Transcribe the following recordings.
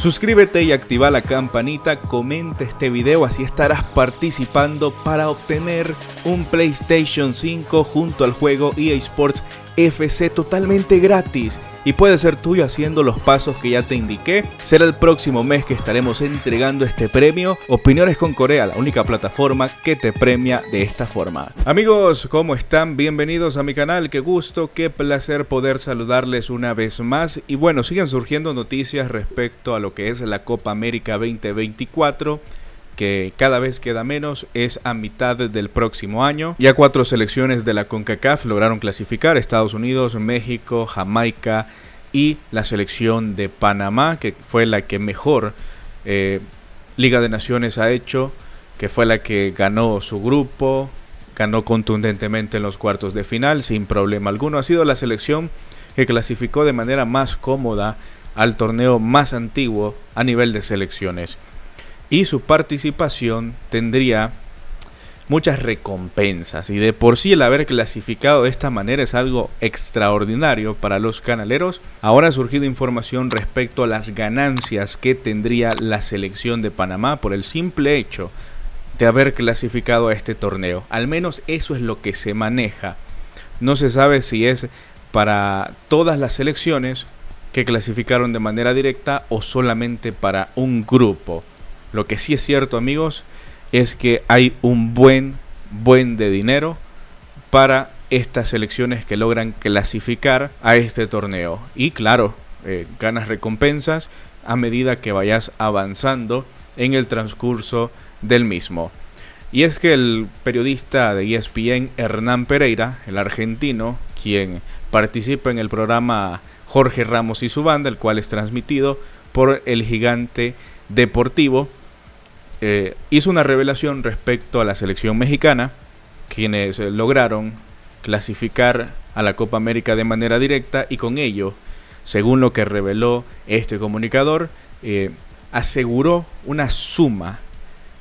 Suscríbete y activa la campanita, comenta este video, así estarás participando para obtener un PlayStation 5 junto al juego EA Sports FC totalmente gratis y puede ser tuyo haciendo los pasos que ya te indiqué. Será el próximo mes que estaremos entregando este premio. Opiniones con Corea, la única plataforma que te premia de esta forma. Amigos, ¿cómo están? Bienvenidos a mi canal. Qué gusto, qué placer poder saludarles una vez más. Y bueno, siguen surgiendo noticias respecto a lo que es la Copa América 2024 que cada vez queda menos, es a mitad del próximo año. Ya cuatro selecciones de la CONCACAF lograron clasificar, Estados Unidos, México, Jamaica y la selección de Panamá, que fue la que mejor eh, Liga de Naciones ha hecho, que fue la que ganó su grupo, ganó contundentemente en los cuartos de final, sin problema alguno. Ha sido la selección que clasificó de manera más cómoda al torneo más antiguo a nivel de selecciones y su participación tendría muchas recompensas y de por sí el haber clasificado de esta manera es algo extraordinario para los canaleros. Ahora ha surgido información respecto a las ganancias que tendría la selección de Panamá por el simple hecho de haber clasificado a este torneo. Al menos eso es lo que se maneja. No se sabe si es para todas las selecciones que clasificaron de manera directa o solamente para un grupo. Lo que sí es cierto, amigos, es que hay un buen, buen de dinero para estas selecciones que logran clasificar a este torneo. Y claro, eh, ganas recompensas a medida que vayas avanzando en el transcurso del mismo. Y es que el periodista de ESPN Hernán Pereira, el argentino, quien participa en el programa Jorge Ramos y su banda, el cual es transmitido por el gigante deportivo, eh, hizo una revelación respecto a la selección mexicana, quienes eh, lograron clasificar a la Copa América de manera directa y con ello, según lo que reveló este comunicador, eh, aseguró una suma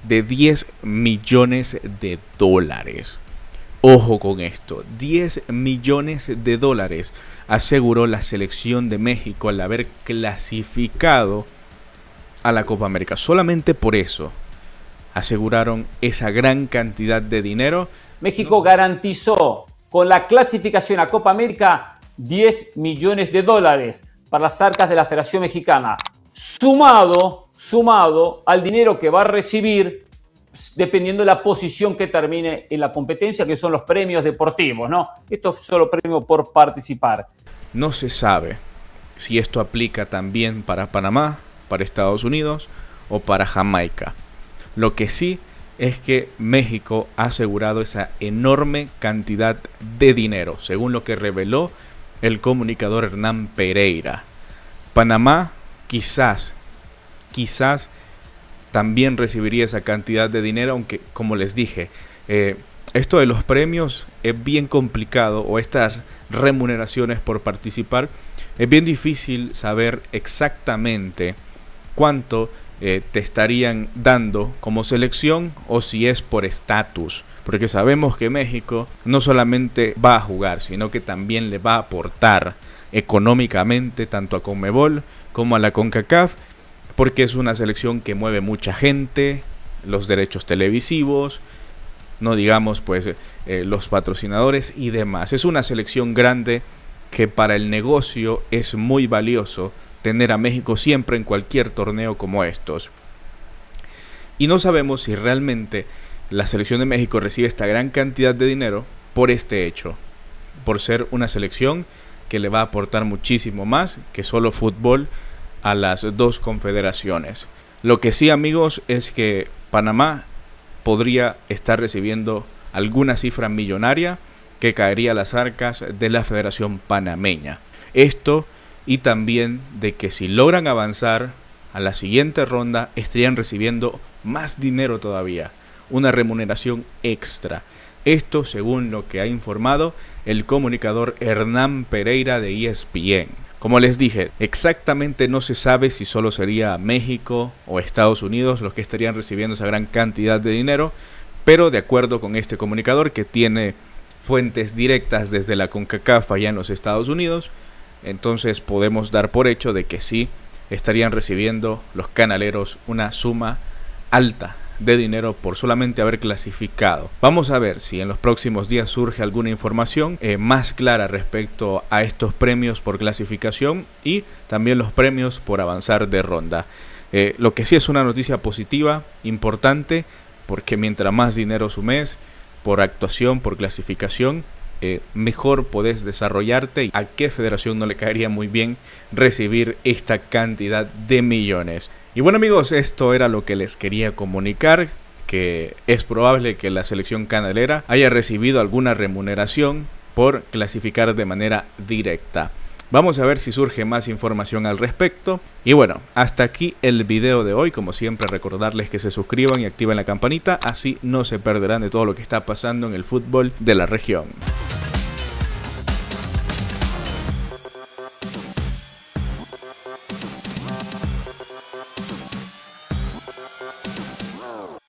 de 10 millones de dólares. Ojo con esto, 10 millones de dólares aseguró la selección de México al haber clasificado a la Copa América. Solamente por eso aseguraron esa gran cantidad de dinero. México garantizó con la clasificación a Copa América 10 millones de dólares para las arcas de la Federación Mexicana, sumado, sumado al dinero que va a recibir dependiendo de la posición que termine en la competencia, que son los premios deportivos, ¿no? Esto es solo premio por participar. No se sabe si esto aplica también para Panamá, para Estados Unidos o para Jamaica. Lo que sí es que México ha asegurado esa enorme cantidad de dinero, según lo que reveló el comunicador Hernán Pereira. Panamá quizás, quizás también recibiría esa cantidad de dinero, aunque como les dije, eh, esto de los premios es bien complicado o estas remuneraciones por participar, es bien difícil saber exactamente cuánto eh, te estarían dando como selección o si es por estatus. Porque sabemos que México no solamente va a jugar, sino que también le va a aportar económicamente tanto a Conmebol como a la CONCACAF, porque es una selección que mueve mucha gente, los derechos televisivos, no digamos pues eh, eh, los patrocinadores y demás. Es una selección grande que para el negocio es muy valioso tener a México siempre en cualquier torneo como estos. Y no sabemos si realmente la selección de México recibe esta gran cantidad de dinero por este hecho, por ser una selección que le va a aportar muchísimo más que solo fútbol a las dos confederaciones. Lo que sí amigos es que Panamá podría estar recibiendo alguna cifra millonaria que caería a las arcas de la Federación Panameña. Esto y también de que si logran avanzar a la siguiente ronda estarían recibiendo más dinero todavía, una remuneración extra. Esto según lo que ha informado el comunicador Hernán Pereira de ESPN. Como les dije, exactamente no se sabe si solo sería México o Estados Unidos los que estarían recibiendo esa gran cantidad de dinero, pero de acuerdo con este comunicador que tiene fuentes directas desde la CONCACAF allá en los Estados Unidos, entonces podemos dar por hecho de que sí estarían recibiendo los canaleros una suma alta de dinero por solamente haber clasificado. Vamos a ver si en los próximos días surge alguna información eh, más clara respecto a estos premios por clasificación y también los premios por avanzar de ronda. Eh, lo que sí es una noticia positiva, importante, porque mientras más dinero sumes por actuación, por clasificación, eh, mejor podés desarrollarte. Y ¿A qué federación no le caería muy bien recibir esta cantidad de millones? Y bueno amigos, esto era lo que les quería comunicar que es probable que la selección canalera haya recibido alguna remuneración por clasificar de manera directa. Vamos a ver si surge más información al respecto. Y bueno, hasta aquí el video de hoy. Como siempre, recordarles que se suscriban y activen la campanita. Así no se perderán de todo lo que está pasando en el fútbol de la región.